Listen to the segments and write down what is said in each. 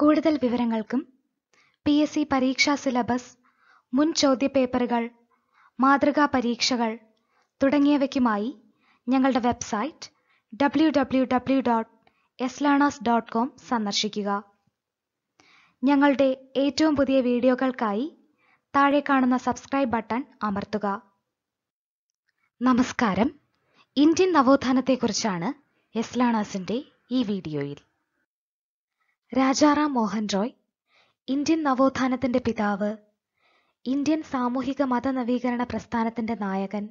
കൂടുതൽ വിവരങ്ങൾക്കും P S C പരീക്ഷാ സിലബസ് മുൻ ചോദ്യപേപ്പറുകൾ മാതൃകാ പരീക്ഷകൾ തുടങ്ങിയവയ്ക്കുമായി ഞങ്ങളുടെ website W W W dot learners dot com സന്ദർശിക്കുക ഞങ്ങളുടെ ഏറ്റവും പുതിയ വീഡിയോകൾക്കായി താഴെ കാണുന്ന സബ്സ്ക്രൈബ് ബട്ടൺ അമർത്തുക നമസ്കാരം ഇന്ത്യൻ നവോത്ഥാനത്തെക്കുറിച്ചാണ് ലേണേഴ്സിൻ്റെ ഈ വീഡിയോയിൽ രാജാറാം മോഹൻ റോയ് ഇന്ത്യൻ നവോത്ഥാനത്തിന്റെ പിതാവ് ഇന്ത്യൻ സാമൂഹിക മത നവീകരണ പ്രസ്ഥാനത്തിന്റെ നായകൻ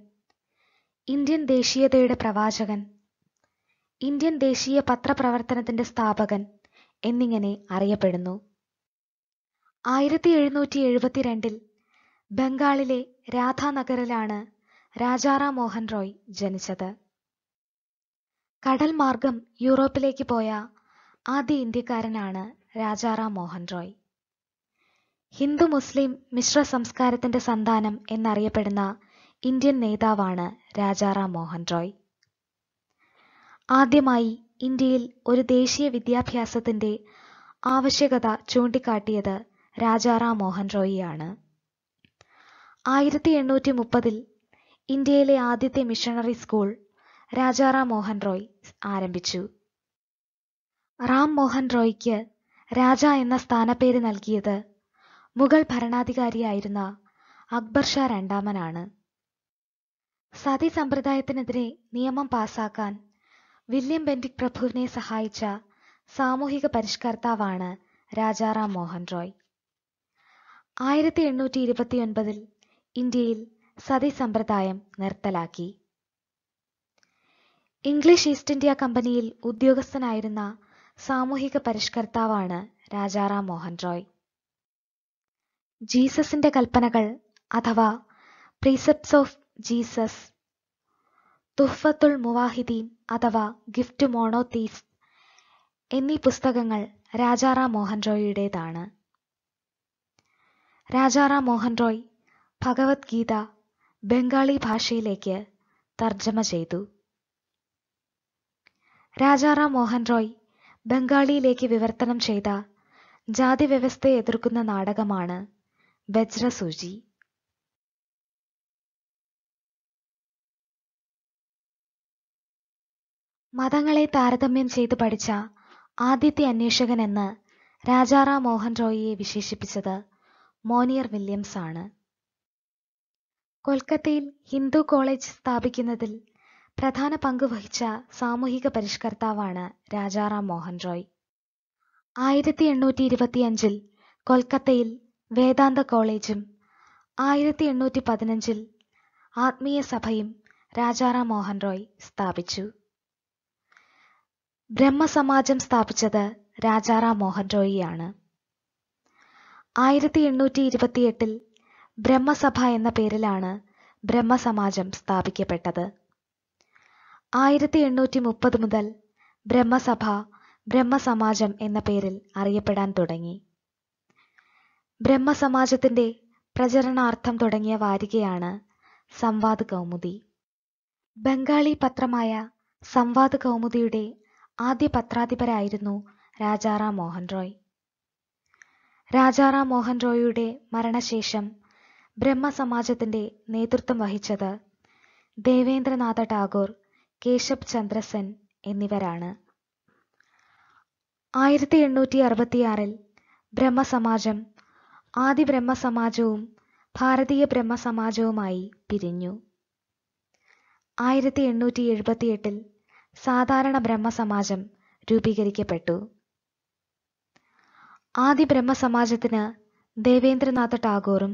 ഇന്ത്യൻ ദേശീയതയുടെ പ്രവാചകൻ ഇന്ത്യൻ ദേശീയ പത്രപ്രവർത്തനത്തിന്റെ സ്ഥാപകൻ എന്നിങ്ങനെ അറിയപ്പെടുന്നു ആയിരത്തി എഴുന്നൂറ്റി എഴുപത്തിരണ്ടിൽ ബംഗാളിലെ രാധാനഗറിലാണ് രാജാറാം മോഹൻ റോയ് ജനിച്ചത് കടൽ മാർഗം യൂറോപ്പിലേക്ക് പോയ ആദ്യ ഇന്ത്യക്കാരനാണ് രാജാറാം മോഹൻ റോയ് ഹിന്ദു മുസ്ലിം മിശ്ര സംസ്കാരത്തിന്റെ സന്താനം എന്നറിയപ്പെടുന്ന ഇന്ത്യൻ നേതാവാണ് രാജാറാം മോഹൻ റോയ് ആദ്യമായി ഇന്ത്യയിൽ ഒരു ദേശീയ വിദ്യാഭ്യാസത്തിന്റെ ആവശ്യകത ചൂണ്ടിക്കാട്ടിയത് രാജാറാം മോഹൻ റോയിയാണ് ആയിരത്തി എണ്ണൂറ്റി മുപ്പതിൽ ഇന്ത്യയിലെ ആദ്യത്തെ മിഷണറി സ്കൂൾ രാജാറാം മോഹൻ റോയ് ആരംഭിച്ചു റാം മോഹൻ റോയിക്ക് രാജ എന്ന സ്ഥാനപ്പേര് നൽകിയത് മുഗൾ ഭരണാധികാരിയായിരുന്ന അക്ബർ ഷാ രണ്ടാമനാണ് സതി സമ്പ്രദായത്തിനെതിരെ നിയമം പാസാക്കാൻ വില്യം ബെൻഡിക് പ്രഭുവിനെ സഹായിച്ച സാമൂഹിക പരിഷ്കർത്താവാണ് രാജാറാം മോഹൻ റോയ് ആയിരത്തി എണ്ണൂറ്റി ഇരുപത്തിയൊൻപതിൽ ഇന്ത്യയിൽ സതി സമ്പ്രദായം നിർത്തലാക്കി ഇംഗ്ലീഷ് ഈസ്റ്റ് ഇന്ത്യ കമ്പനിയിൽ ഉദ്യോഗസ്ഥനായിരുന്ന സാമൂഹിക പരിഷ്കർത്താവാണ് രാജാറാം മോഹൻ റോയ് ജീസസിന്റെ കൽപ്പനകൾ അഥവാ പ്രീസെപ്റ്റ്സ് ഓഫ് ജീസസ് തുഹ്ഫത്തുൽ മുവാഹിദീൻ അഥവാ ഗിഫ്റ്റ് മോണോതീസ് എന്നീ പുസ്തകങ്ങൾ രാജാറാം മോഹൻ റോയിയുടേതാണ് രാജാറാം മോഹൻ റോയ് ഭഗവത്ഗീത ബംഗാളി ഭാഷയിലേക്ക് തർജ്ജമ ചെയ്തു രാജാറാം മോഹൻ റോയ് ബംഗാളിയിലേക്ക് വിവർത്തനം ചെയ്ത ജാതി വ്യവസ്ഥയെ എതിർക്കുന്ന നാടകമാണ് വജ്രസൂചി മതങ്ങളെ താരതമ്യം ചെയ്ത് പഠിച്ച ആദ്യത്തെ അന്വേഷകൻ എന്ന് രാജാറാം മോഹൻ റോയിയെ വിശേഷിപ്പിച്ചത് മോനിയർ വില്യംസ് ആണ് കൊൽക്കത്തയിൽ ഹിന്ദു കോളേജ് സ്ഥാപിക്കുന്നതിൽ പ്രധാന പങ്ക് വഹിച്ച സാമൂഹിക പരിഷ്കർത്താവാണ് രാജാറാം മോഹൻ റോയ് ആയിരത്തി എണ്ണൂറ്റി ഇരുപത്തിയഞ്ചിൽ കൊൽക്കത്തയിൽ വേദാന്ത കോളേജും ആയിരത്തി എണ്ണൂറ്റി പതിനഞ്ചിൽ ആത്മീയ സഭയും രാജാറാം മോഹൻ റോയ് സ്ഥാപിച്ചു ബ്രഹ്മസമാജം സ്ഥാപിച്ചത് രാജാറാം മോഹൻ റോയിയാണ് ആയിരത്തി എണ്ണൂറ്റി ഇരുപത്തിയെട്ടിൽ ബ്രഹ്മസഭ എന്ന പേരിലാണ് ബ്രഹ്മസമാജം സ്ഥാപിക്കപ്പെട്ടത് ആയിരത്തി എണ്ണൂറ്റി മുപ്പത് മുതൽ ബ്രഹ്മസഭ ബ്രഹ്മസമാജം എന്ന പേരിൽ അറിയപ്പെടാൻ തുടങ്ങി ബ്രഹ്മസമാജത്തിന്റെ പ്രചരണാർത്ഥം തുടങ്ങിയ വാരികയാണ് സംവാദ് കൗമുദി ബംഗാളി പത്രമായ സംവാദ് കൗമുദിയുടെ ആദ്യ പത്രാധിപരായിരുന്നു രാജാറാം മോഹൻ റോയ് രാജാറാം മോഹൻ റോയിയുടെ മരണശേഷം ബ്രഹ്മസമാജത്തിന്റെ നേതൃത്വം വഹിച്ചത് ദേവേന്ദ്രനാഥ ടാഗോർ കേശബ് ചന്ദ്രസൻ എന്നിവരാണ് ആയിരത്തി എണ്ണൂറ്റി അറുപത്തിയാറിൽ ബ്രഹ്മസമാജം ആദി ബ്രഹ്മസമാജവും ഭാരതീയ ബ്രഹ്മസമാജവുമായി പിരിഞ്ഞു ആയിരത്തി എണ്ണൂറ്റി എഴുപത്തിയെട്ടിൽ സാധാരണ ബ്രഹ്മസമാജം രൂപീകരിക്കപ്പെട്ടു ആദി ബ്രഹ്മസമാജത്തിന് ദേവേന്ദ്രനാഥ ടാഗോറും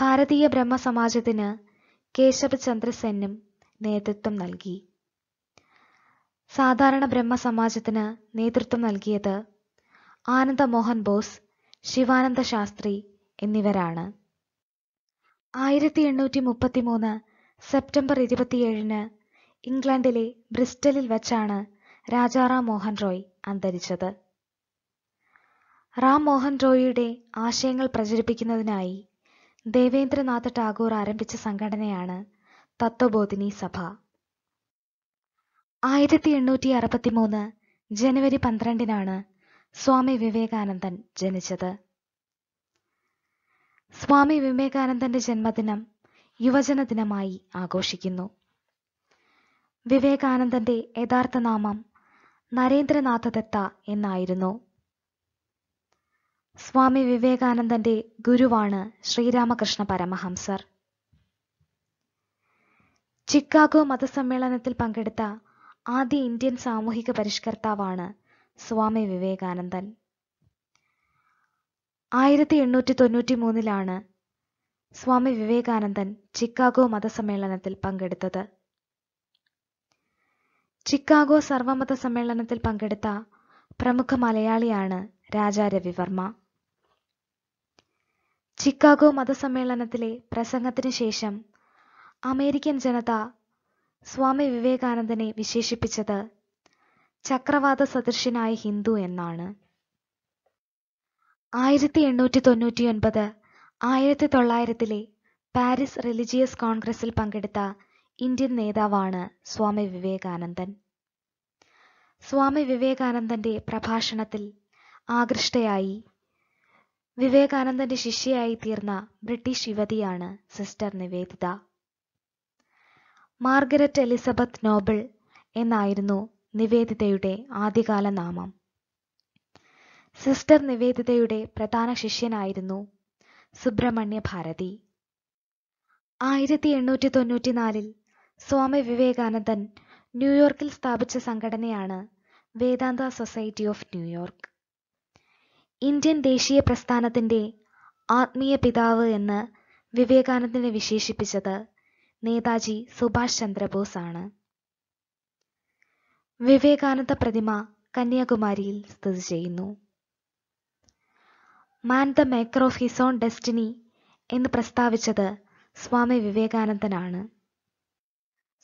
ഭാരതീയ ബ്രഹ്മസമാജത്തിന് കേശവചന്ദ്ര ചന്ദ്രസെന്നും നേതൃത്വം നൽകി സാധാരണ ബ്രഹ്മസമാജത്തിന് നേതൃത്വം നൽകിയത് ആനന്ദമോഹൻ ബോസ് ശിവാനന്ദ ശാസ്ത്രി എന്നിവരാണ് ആയിരത്തി എണ്ണൂറ്റി മുപ്പത്തി മൂന്ന് സെപ്റ്റംബർ ഇരുപത്തിയേഴിന് ഇംഗ്ലണ്ടിലെ ബ്രിസ്റ്റലിൽ വച്ചാണ് രാജാറാം മോഹൻ റോയ് അന്തരിച്ചത് റാം മോഹൻ റോയിയുടെ ആശയങ്ങൾ പ്രചരിപ്പിക്കുന്നതിനായി ദേവേന്ദ്രനാഥ് ടാഗോർ ആരംഭിച്ച സംഘടനയാണ് തത്വബോധിനി സഭ ആയിരത്തി എണ്ണൂറ്റി മൂന്ന് ജനുവരി പന്ത്രണ്ടിനാണ് സ്വാമി വിവേകാനന്ദൻ ജനിച്ചത് സ്വാമി വിവേകാനന്ദന്റെ ജന്മദിനം യുവജന ദിനമായി ആഘോഷിക്കുന്നു വിവേകാനന്ദന്റെ യഥാർത്ഥ നാമം നരേന്ദ്രനാഥ ദത്ത എന്നായിരുന്നു സ്വാമി വിവേകാനന്ദന്റെ ഗുരുവാണ് ശ്രീരാമകൃഷ്ണ പരമഹംസർ ചിക്കാഗോ മതസമ്മേളനത്തിൽ പങ്കെടുത്ത ആദ്യ ഇന്ത്യൻ സാമൂഹിക പരിഷ്കർത്താവാണ് സ്വാമി വിവേകാനന്ദൻ ആയിരത്തി എണ്ണൂറ്റി തൊണ്ണൂറ്റി മൂന്നിലാണ് സ്വാമി വിവേകാനന്ദൻ ചിക്കാഗോ മതസമ്മേളനത്തിൽ പങ്കെടുത്തത് ചിക്കാഗോ സർവമത സമ്മേളനത്തിൽ പങ്കെടുത്ത പ്രമുഖ മലയാളിയാണ് രാജാ രവിവർമ്മ ചിക്കാഗോ മതസമ്മേളനത്തിലെ പ്രസംഗത്തിന് ശേഷം അമേരിക്കൻ ജനത സ്വാമി വിവേകാനന്ദനെ വിശേഷിപ്പിച്ചത് ചക്രവാത സദൃശനായ ഹിന്ദു എന്നാണ് ആയിരത്തി എണ്ണൂറ്റി ഒൻപത് ആയിരത്തി തൊള്ളായിരത്തിലെ പാരീസ് റിലിജിയസ് കോൺഗ്രസിൽ പങ്കെടുത്ത ഇന്ത്യൻ നേതാവാണ് സ്വാമി വിവേകാനന്ദൻ സ്വാമി വിവേകാനന്ദന്റെ പ്രഭാഷണത്തിൽ ആകൃഷ്ടയായി വിവേകാനന്ദന്റെ ശിഷ്യയായി തീർന്ന ബ്രിട്ടീഷ് യുവതിയാണ് sister Nivedita Margaret Elizabeth Noble എന്നായിരുന്നു നിവേദിതയുടെ ആദ്യകാല നാമം സിസ്റ്റർ നിവേദിതയുടെ പ്രധാന ശിഷ്യനായിരുന്നു സുബ്രഹ്മണ്യ ഭാരതി ആയിരത്തി എണ്ണൂറ്റി തൊണ്ണൂറ്റിനാലിൽ സ്വാമി വിവേകാനന്ദൻ ന്യൂയോർക്കിൽ സ്ഥാപിച്ച സംഘടനയാണ് വേദാന്ത സൊസൈറ്റി ഓഫ് ന്യൂയോർക്ക് ഇന്ത്യൻ ദേശീയ പ്രസ്ഥാനത്തിൻ്റെ ആത്മീയ പിതാവ് എന്ന് വിവേകാനന്ദനെ വിശേഷിപ്പിച്ചത് നേതാജി സുഭാഷ് ചന്ദ്രബോസ് ആണ് വിവേകാനന്ദ പ്രതിമ കന്യാകുമാരിയിൽ സ്ഥിതി ചെയ്യുന്നു man the maker of his own destiny എന്ന് പ്രസ്താവിച്ചത് സ്വാമി വിവേകാനന്ദനാണ്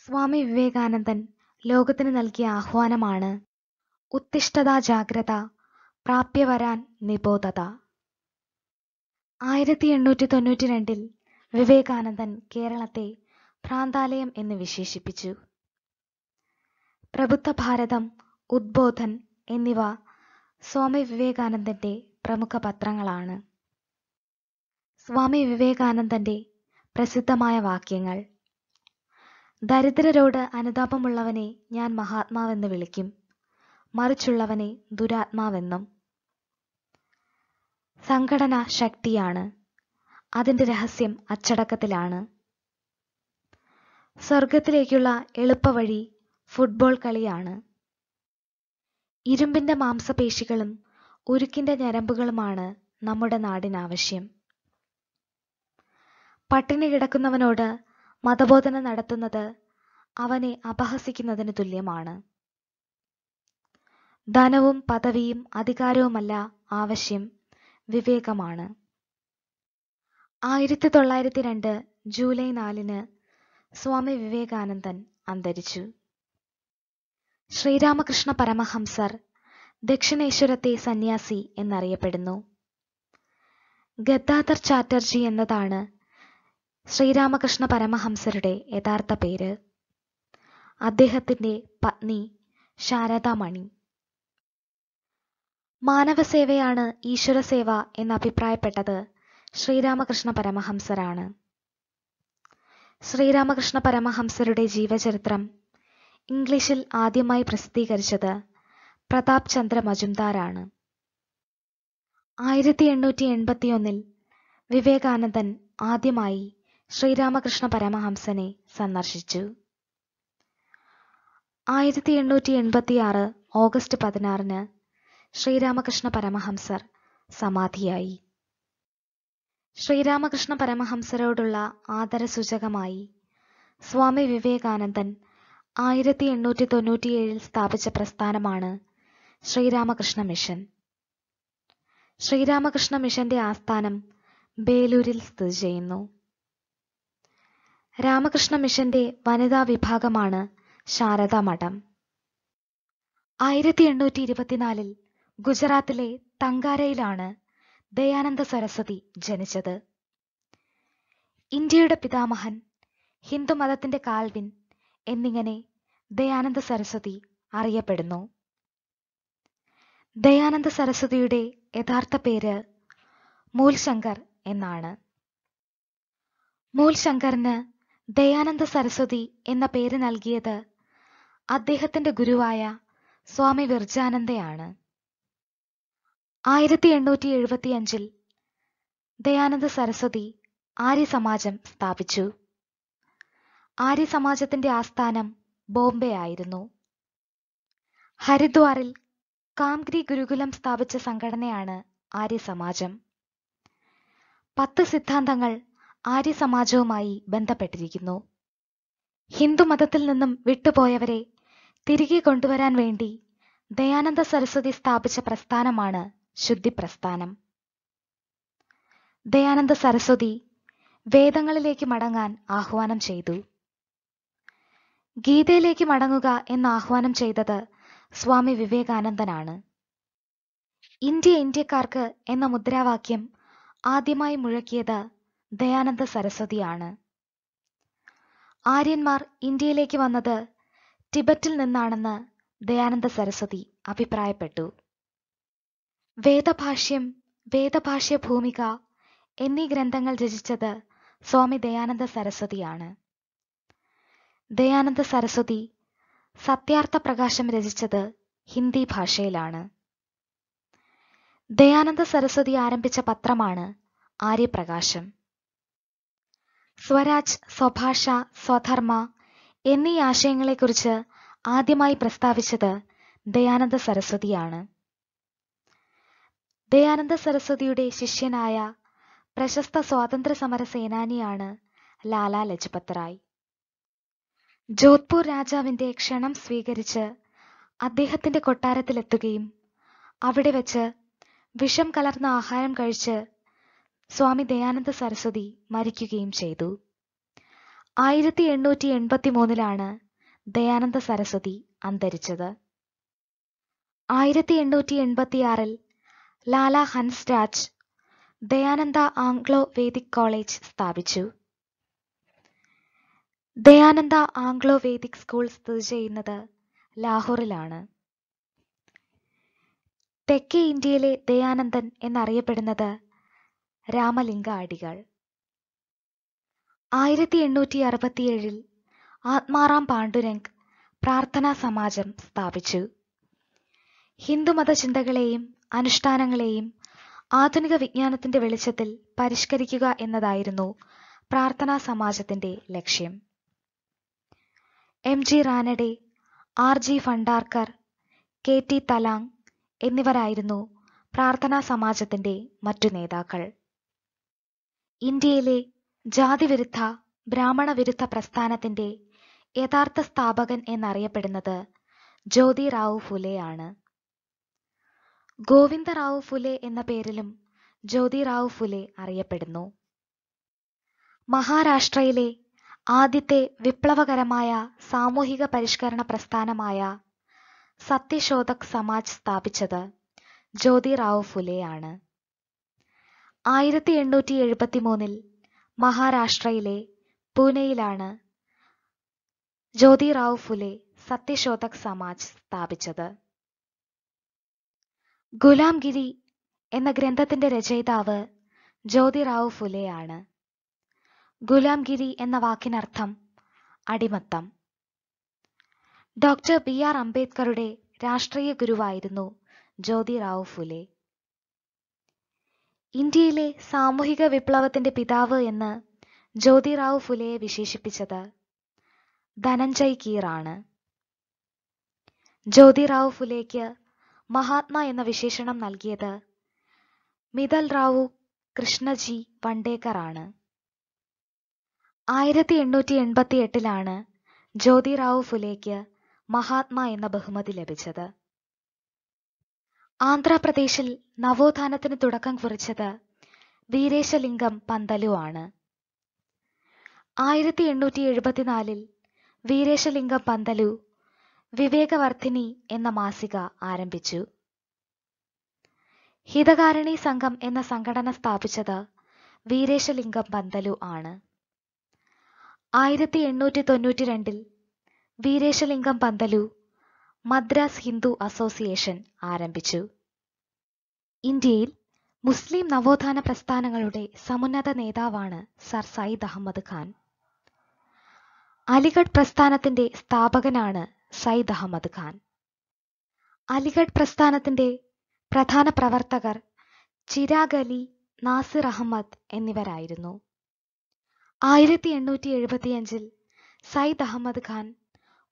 സ്വാമി വിവേകാനന്ദൻ ലോകത്തിന് നൽകിയ ആഹ്വാനമാണ് ഉത്തിഷ്ഠത ജാഗ്രത പ്രാപ്യ വരാൻ നിബോധത ആയിരത്തി എണ്ണൂറ്റി തൊണ്ണൂറ്റി രണ്ടിൽ വിവേകാനന്ദൻ കേരളത്തെ ഭ്രാന്താലയം എന്ന് വിശേഷിപ്പിച്ചു പ്രബുദ്ധ ഭാരതം ഉദ്ബോധൻ എന്നിവ സ്വാമി വിവേകാനന്ദന്റെ പ്രമുഖ പത്രങ്ങളാണ് സ്വാമി വിവേകാനന്ദന്റെ പ്രസിദ്ധമായ വാക്യങ്ങൾ ദരിദ്രരോട് അനുതാപമുള്ളവനെ ഞാൻ മഹാത്മാവെന്ന് വിളിക്കും മറിച്ചുള്ളവനെ ദുരാത്മാവെന്നും സംഘടന ശക്തിയാണ് അതിൻ്റെ രഹസ്യം അച്ചടക്കത്തിലാണ് സ്വർഗത്തിലേക്കുള്ള എളുപ്പവഴി ഫുട്ബോൾ കളിയാണ് ഇരുമ്പിന്റെ മാംസപേശികളും ഉരുക്കിന്റെ ഞരമ്പുകളുമാണ് നമ്മുടെ നാടിനാവശ്യം പട്ടിണി കിടക്കുന്നവനോട് മതബോധന നടത്തുന്നത് അവനെ അപഹസിക്കുന്നതിന് തുല്യമാണ് ധനവും പദവിയും അധികാരവുമല്ല ആവശ്യം വിവേകമാണ് ആയിരത്തി തൊള്ളായിരത്തി രണ്ട് ജൂലൈ നാലിന് സ്വാമി വിവേകാനന്ദൻ അന്തരിച്ചു ശ്രീരാമകൃഷ്ണ പരമഹംസർ ദക്ഷിണേശ്വരത്തെ സന്യാസി എന്നറിയപ്പെടുന്നു ഗദ്ദാധർ ചാറ്റർജി എന്നതാണ് ശ്രീരാമകൃഷ്ണ പരമഹംസരുടെ യഥാർത്ഥ പേര് അദ്ദേഹത്തിൻ്റെ പത്നി ശാരദാമണി മാനവസേവയാണ് ഈശ്വരസേവ എന്നഭിപ്രായപ്പെട്ടത് ശ്രീരാമകൃഷ്ണ പരമഹംസരാണ് ശ്രീരാമകൃഷ്ണ പരമഹംസരുടെ ജീവചരിത്രം ഇംഗ്ലീഷിൽ ആദ്യമായി പ്രസിദ്ധീകരിച്ചത് പ്രതാപ് ചന്ദ്ര മജുംദാറാണ് ആയിരത്തി എണ്ണൂറ്റി എൺപത്തിയൊന്നിൽ വിവേകാനന്ദൻ ആദ്യമായി ശ്രീരാമകൃഷ്ണ പരമഹംസനെ സന്ദർശിച്ചു ആയിരത്തി എണ്ണൂറ്റി എൺപത്തിയാറ് ഓഗസ്റ്റ് പതിനാറിന് ശ്രീരാമകൃഷ്ണ പരമഹംസർ സമാധിയായി ശ്രീരാമകൃഷ്ണ പരമഹംസരോടുള്ള ആദരസൂചകമായി സ്വാമി വിവേകാനന്ദൻ ആയിരത്തി എണ്ണൂറ്റി തൊണ്ണൂറ്റിയേഴിൽ സ്ഥാപിച്ച പ്രസ്ഥാനമാണ് ശ്രീരാമകൃഷ്ണ മിഷൻ ശ്രീരാമകൃഷ്ണ മിഷന്റെ ആസ്ഥാനം ബേലൂരിൽ സ്ഥിതി ചെയ്യുന്നു രാമകൃഷ്ണ മിഷന്റെ വനിതാ വിഭാഗമാണ് ശാരദാ മഠം ആയിരത്തി എണ്ണൂറ്റി ഇരുപത്തിനാലിൽ ഗുജറാത്തിലെ തങ്കാരയിലാണ് ദയാനന്ദ സരസ്വതി ജനിച്ചത് ഇന്ത്യയുടെ പിതാമഹൻ ഹിന്ദുമതത്തിന്റെ കാൽവിൻ എന്നിങ്ങനെ ദയാനന്ദ സരസ്വതി അറിയപ്പെടുന്നു ദയാനന്ദ സരസ്വതിയുടെ യഥാർത്ഥ പേര് മൂൽശങ്കർ എന്നാണ് മൂൽശങ്കറിന് ദയാനന്ദ സരസ്വതി എന്ന പേര് നൽകിയത് അദ്ദേഹത്തിന്റെ ഗുരുവായ സ്വാമി വിർജാനന്ദയാണ് ആയിരത്തി എണ്ണൂറ്റി അഞ്ചിൽ ദയാനന്ദ സരസ്വതി ആര്യ സമാജം സ്ഥാപിച്ചു ആര്യ സമാജത്തിന്റെ ആസ്ഥാനം ബോംബെ ആയിരുന്നു ഹരിദ്വാറിൽ കാംഗ്രി ഗുരുകുലം സ്ഥാപിച്ച സംഘടനയാണ് ആര്യ സമാജം പത്ത് സിദ്ധാന്തങ്ങൾ ആര്യ സമാജവുമായി ബന്ധപ്പെട്ടിരിക്കുന്നു ഹിന്ദുമതത്തിൽ നിന്നും വിട്ടുപോയവരെ തിരികെ കൊണ്ടുവരാൻ വേണ്ടി ദയാനന്ദ സരസ്വതി സ്ഥാപിച്ച പ്രസ്ഥാനമാണ് ശുദ്ധിപ്രസ്ഥാനം ദയാനന്ദ സരസ്വതി വേദങ്ങളിലേക്ക് മടങ്ങാൻ ആഹ്വാനം ചെയ്തു ഗീതയിലേക്ക് മടങ്ങുക എന്ന് ആഹ്വാനം ചെയ്തത് സ്വാമി വിവേകാനന്ദനാണ് ഇന്ത്യ ഇന്ത്യക്കാർക്ക് എന്ന മുദ്രാവാക്യം ആദ്യമായി മുഴക്കിയത് ദയാനന്ദ സരസ്വതിയാണ് ആര്യന്മാർ ഇന്ത്യയിലേക്ക് വന്നത് ടിബറ്റിൽ നിന്നാണെന്ന് ദയാനന്ദ സരസ്വതി അഭിപ്രായപ്പെട്ടു വേദഭാഷ്യം വേദഭാഷ്യ ഭൂമിക എന്നീ ഗ്രന്ഥങ്ങൾ രചിച്ചത് സ്വാമി ദയാനന്ദ സരസ്വതിയാണ് ദയാനന്ദ സരസ്വതി സത്യാർത്ഥ പ്രകാശം രചിച്ചത് ഹിന്ദി ഭാഷയിലാണ് ദയാനന്ദ സരസ്വതി ആരംഭിച്ച പത്രമാണ് ആര്യപ്രകാശം സ്വരാജ് സ്വഭാഷ സ്വധർമ്മ എന്നീ ആശയങ്ങളെക്കുറിച്ച് ആദ്യമായി പ്രസ്താവിച്ചത് ദയാനന്ദ സരസ്വതിയാണ് ദയാനന്ദ സരസ്വതിയുടെ ശിഷ്യനായ പ്രശസ്ത സമര സേനാനിയാണ് ലാലാ ലജ്പത് റായ് ജോധ്പൂർ രാജാവിന്റെ ക്ഷണം സ്വീകരിച്ച് അദ്ദേഹത്തിന്റെ കൊട്ടാരത്തിലെത്തുകയും അവിടെ വെച്ച് വിഷം കലർന്ന ആഹാരം കഴിച്ച് സ്വാമി ദയാനന്ദ സരസ്വതി മരിക്കുകയും ചെയ്തു ആയിരത്തി എണ്ണൂറ്റി എൺപത്തി മൂന്നിലാണ് ദയാനന്ദ സരസ്വതി അന്തരിച്ചത് ആയിരത്തി എണ്ണൂറ്റി എൺപത്തിയാറിൽ Lala Raj Dayananda Anglo Vedic college സ്ഥാപിച്ചു ദയാനന്ദ ആംഗ്ലോ വേദിക് സ്കൂൾ സ്ഥിതി ചെയ്യുന്നത് ലാഹോറിലാണ് തെക്കേ ഇന്ത്യയിലെ ദയാനന്ദൻ എന്നറിയപ്പെടുന്നത് രാമലിംഗ അടികൾ ആയിരത്തി എണ്ണൂറ്റി അറുപത്തിയേഴിൽ ആത്മാറാം പാണ്ഡുരംഗ് പ്രാർത്ഥനാ സമാജം സ്ഥാപിച്ചു ഹിന്ദുമത ചിന്തകളെയും അനുഷ്ഠാനങ്ങളെയും ആധുനിക വിജ്ഞാനത്തിന്റെ വെളിച്ചത്തിൽ പരിഷ്കരിക്കുക എന്നതായിരുന്നു പ്രാർത്ഥനാ സമാജത്തിന്റെ ലക്ഷ്യം M G Ranade R G Bhandarkar K T Telang എന്നിവരായിരുന്നു പ്രാർത്ഥനാ സമാജത്തിന്റെ മറ്റു നേതാക്കൾ ഇന്ത്യയിലെ ജാതിവിരുദ്ധ ബ്രാഹ്മണ വിരുദ്ധ പ്രസ്ഥാനത്തിന്റെ യഥാർത്ഥ സ്ഥാപകൻ എന്നറിയപ്പെടുന്നത് റാവു ഫുലെയാണ് ഗോവിന്ദറാവു ഫുലെ എന്ന പേരിലും ജ്യോതിറാവു ഫുലെ അറിയപ്പെടുന്നു മഹാരാഷ്ട്രയിലെ ആദ്യത്തെ വിപ്ലവകരമായ സാമൂഹിക പരിഷ്കരണ പ്രസ്ഥാനമായ സത്യശോധക് സമാജ് സ്ഥാപിച്ചത് ജ്യോതിറാവു ഫുലെയാണ് ആയിരത്തി എണ്ണൂറ്റി എഴുപത്തി മൂന്നിൽ മഹാരാഷ്ട്രയിലെ പൂനെയിലാണ് ജ്യോതിറാവു ഫുലെ സത്യശോധക് സമാജ് സ്ഥാപിച്ചത് ഗുലാംഗിരി എന്ന ഗ്രന്ഥത്തിന്റെ രചയിതാവ് ജ്യോതിറാവു ഫുലെയാണ് ഗുലാംഗിരി എന്ന വാക്കിനർത്ഥം അടിമത്തം ഡോക്ടർ ബി ആർ അംബേദ്കറുടെ രാഷ്ട്രീയ ഗുരുവായിരുന്നു ജ്യോതിറാവു ഫുലെ ഇന്ത്യയിലെ സാമൂഹിക വിപ്ലവത്തിന്റെ പിതാവ് എന്ന് ജ്യോതിറാവു ഫുലെയെ വിശേഷിപ്പിച്ചത് ധനഞ്ജയ് കീറാണ് ജ്യോതിറാവു ഫുലേക്ക് മഹാത്മ എന്ന വിശേഷണം നൽകിയത് മിതൽ റാവു കൃഷ്ണജി വണ്ടേക്കർ ആണ് ആയിരത്തി എണ്ണൂറ്റി എൺപത്തി എട്ടിലാണ് ജ്യോതിറാവു ഫുലേക്ക് മഹാത്മ എന്ന ബഹുമതി ലഭിച്ചത് ആന്ധ്രാപ്രദേശിൽ നവോത്ഥാനത്തിന് തുടക്കം കുറിച്ചത് വീരേശലിംഗം പന്തലു ആണ് ആയിരത്തി എണ്ണൂറ്റി എഴുപത്തിനാലിൽ വീരേശലിംഗം പന്തലു വിവേകവർദ്ധിനി എന്ന മാസിക ആരംഭിച്ചു ഹിതകാരണി സംഘം എന്ന സംഘടന സ്ഥാപിച്ചത് വീരേശലിംഗം പന്തലു ആണ് ആയിരത്തി എണ്ണൂറ്റി തൊണ്ണൂറ്റി രണ്ടിൽ വീരേശലിംഗം പന്തലു മദ്രാസ് ഹിന്ദു അസോസിയേഷൻ ആരംഭിച്ചു ഇന്ത്യയിൽ മുസ്ലിം നവോത്ഥാന പ്രസ്ഥാനങ്ങളുടെ സമുന്നത നേതാവാണ് സർ സയ്യിദ് അഹമ്മദ് ഖാൻ അലിഗഡ് പ്രസ്ഥാനത്തിന്റെ സ്ഥാപകനാണ് സയ്യിദ് അഹമ്മദ് ഖാൻ അലിഗഡ് പ്രസ്ഥാനത്തിന്റെ പ്രധാന പ്രവർത്തകർ ചിരാഗ് അലി നാസിർ അഹമ്മദ് എന്നിവരായിരുന്നു ആയിരത്തി എണ്ണൂറ്റി എഴുപത്തിയഞ്ചിൽ Syed Ahmad Khan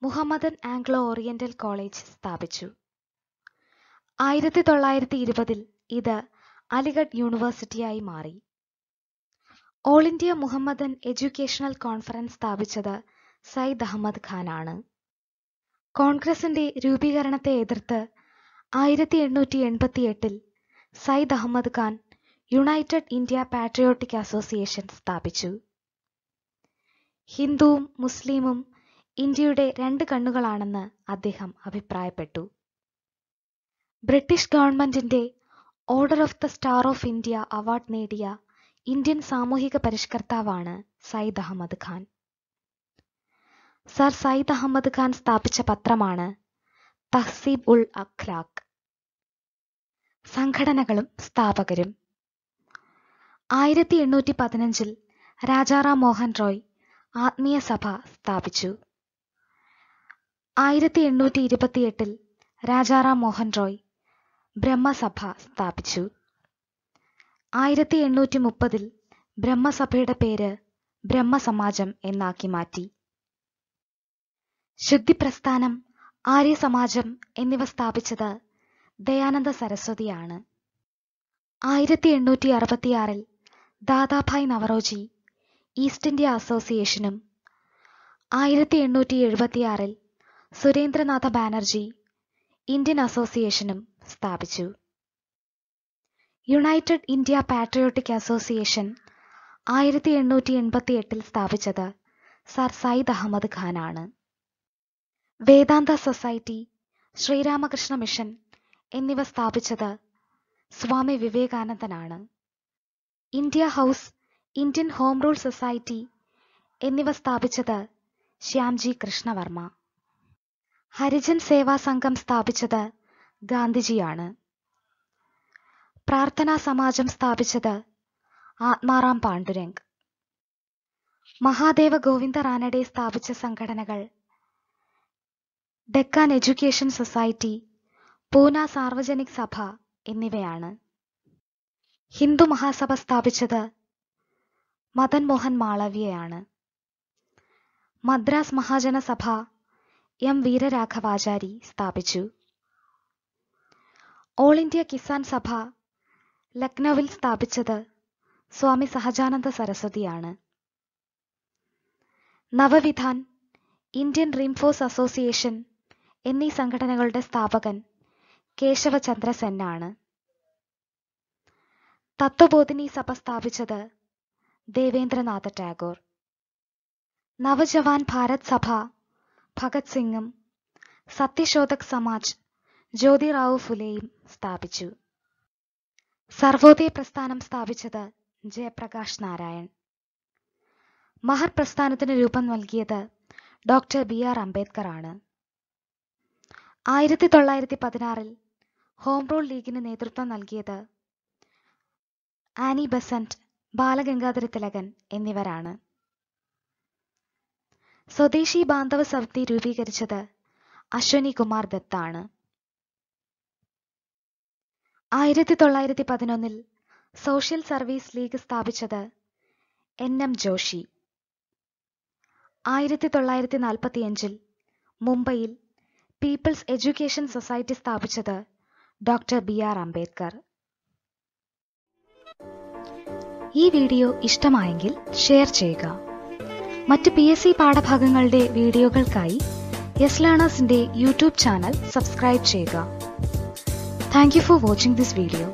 Mohammedan Anglo Oriental college സ്ഥാപിച്ചു ആയിരത്തി തൊള്ളായിരത്തി ഇരുപതിൽ ഇത് അലിഗഡ് യൂണിവേഴ്സിറ്റിയായി മാറി all India Mohammedan educational conference സ്ഥാപിച്ചത് സയ്യിദ് അഹമ്മദ് ഖാനാണ് കോൺഗ്രസിന്റെ രൂപീകരണത്തെ എതിർത്ത് ആയിരത്തി എണ്ണൂറ്റി എൺപത്തി എട്ടിൽ Syed Ahmad Khan United India Patriotic Association സ്ഥാപിച്ചു ഹിന്ദുവും മുസ്ലിമും ഇന്ത്യയുടെ രണ്ട് കണ്ണുകളാണെന്ന് അദ്ദേഹം അഭിപ്രായപ്പെട്ടു ബ്രിട്ടീഷ് ഗവൺമെന്റിന്റെ Order of the Star of India award നേടിയ ഇന്ത്യൻ സാമൂഹിക പരിഷ്കർത്താവാണ് സയ്യിദ് അഹമ്മദ് ഖാൻ സർ സയ്യിദ് അഹമ്മദ് ഖാൻ സ്ഥാപിച്ച പത്രമാണ് തഹ്സീബ് ഉൾ അഖ്ലാഖ് സംഘടനകളും സ്ഥാപകരും ആയിരത്തി എണ്ണൂറ്റി പതിനഞ്ചിൽ രാജാറാം മോഹൻ റോയ് ആത്മീയ സഭ സ്ഥാപിച്ചു ആയിരത്തി എണ്ണൂറ്റി ഇരുപത്തിയെട്ടിൽ രാജാറാം മോഹൻ റോയ് ബ്രഹ്മസഭ സ്ഥാപിച്ചു ആയിരത്തി എണ്ണൂറ്റി മുപ്പതിൽ ബ്രഹ്മസഭയുടെ പേര് ബ്രഹ്മസമാജം എന്നാക്കി മാറ്റി ശുദ്ധിപ്രസ്ഥാനം, ആര്യസമാജം എന്നിവ സ്ഥാപിച്ചത് ദയാനന്ദ സരസ്വതിയാണ്. അറുപത്തിയാറിൽ ദാദാഭായ് നവറോജി ഈസ്റ്റ് ഇന്ത്യ അസോസിയേഷനും എഴുപത്തിയാറിൽ സുരേന്ദ്രനാഥ ബാനർജി ഇന്ത്യൻ അസോസിയേഷനും സ്ഥാപിച്ചു. യുണൈറ്റഡ് ഇന്ത്യ പാട്രിയോട്ടിക് അസോസിയേഷൻ ആയിരത്തിഎണ്ണൂറ്റിഎൺപത്തിഎട്ടിൽ സ്ഥാപിച്ചത് സർ സയ്യിദ് അഹമ്മദ് ഖാനാണ്. വേദാന്ത സൊസൈറ്റി ശ്രീരാമകൃഷ്ണ മിഷൻ എന്നിവ സ്ഥാപിച്ചത് സ്വാമി വിവേകാനന്ദനാണ് India House Indian Home Rule Society എന്നിവ സ്ഥാപിച്ചത് ശ്യാംജി കൃഷ്ണവർമ്മ ഹരിജൻ സേവാ സംഘം സ്ഥാപിച്ചത് ഗാന്ധിജിയാണ് പ്രാർത്ഥനാ സമാജം സ്ഥാപിച്ചത് ആത്മാറാം പാണ്ഡുരംഗ് മഹാദേവ ഗോവിന്ദ റാനഡെ സ്ഥാപിച്ച സംഘടനകൾ ഡെക്കാൻ എഡ്യൂക്കേഷൻ സൊസൈറ്റി പൂന സാർവജനിക് സഭ എന്നിവയാണ് ഹിന്ദു മഹാസഭ സ്ഥാപിച്ചത് മദൻ മോഹൻ മാളവ്യയാണ് മദ്രാസ് മഹാജന സഭ എം വീരരാഘവാചാരി സ്ഥാപിച്ചു ഓൾ ഇന്ത്യ കിസാൻ സഭ ലക്നൌവിൽ സ്ഥാപിച്ചത് സ്വാമി സഹജാനന്ദ സരസ്വതിയാണ് നവവിധാൻ ഇന്ത്യൻ റിംഫോഴ്സ് അസോസിയേഷൻ എന്നീ സംഘടനകളുടെ സ്ഥാപകൻ കേശവചന്ദ്ര സെന്നാണ് തത്വബോധിനി സഭ സ്ഥാപിച്ചത് ദേവേന്ദ്രനാഥ ടാഗോർ നവജവാൻ ഭാരത് സഭ ഭഗത് സിംഗും സത്യശോധക് സമാജ് റാവു ഫുലെയും സ്ഥാപിച്ചു സർവോദയ പ്രസ്ഥാനം സ്ഥാപിച്ചത് ജയപ്രകാശ് നാരായൺ മഹർ പ്രസ്ഥാനത്തിന് രൂപം നൽകിയത് ഡോക്ടർ ബി ആർ അംബേദ്കർ ആണ് ആയിരത്തി തൊള്ളായിരത്തി പതിനാറിൽ ഹോം റൂൾ ലീഗിന് നേതൃത്വം നൽകിയത് ആനി ബസന്റ് ബാലഗംഗാധര തിലകൻ എന്നിവരാണ് സ്വദേശി ബാന്ധവ സമിതി രൂപീകരിച്ചത് അശ്വനി കുമാർ ദത്താണ് ആയിരത്തി തൊള്ളായിരത്തി പതിനൊന്നിൽ സോഷ്യൽ സർവീസ് ലീഗ് സ്ഥാപിച്ചത് എൻ എം ജോഷി ആയിരത്തി തൊള്ളായിരത്തി നാൽപ്പത്തിയഞ്ചിൽ മുംബൈയിൽ പീപ്പിൾസ് എഡ്യൂക്കേഷൻ സൊസൈറ്റി സ്ഥാപിച്ചത് ഡോക്ടർ ബി ആർ അംബേദ്കർ ഈ വീഡിയോ ഇഷ്ടമായെങ്കിൽ ഷെയർ ചെയ്യുക മറ്റ് പി എസ് സി പാഠഭാഗങ്ങളുടെ വീഡിയോകൾക്കായി യെസ് ലേണേഴ്സിന്റെ യൂട്യൂബ് ചാനൽ സബ്സ്ക്രൈബ് ചെയ്യുക thank you for watching this video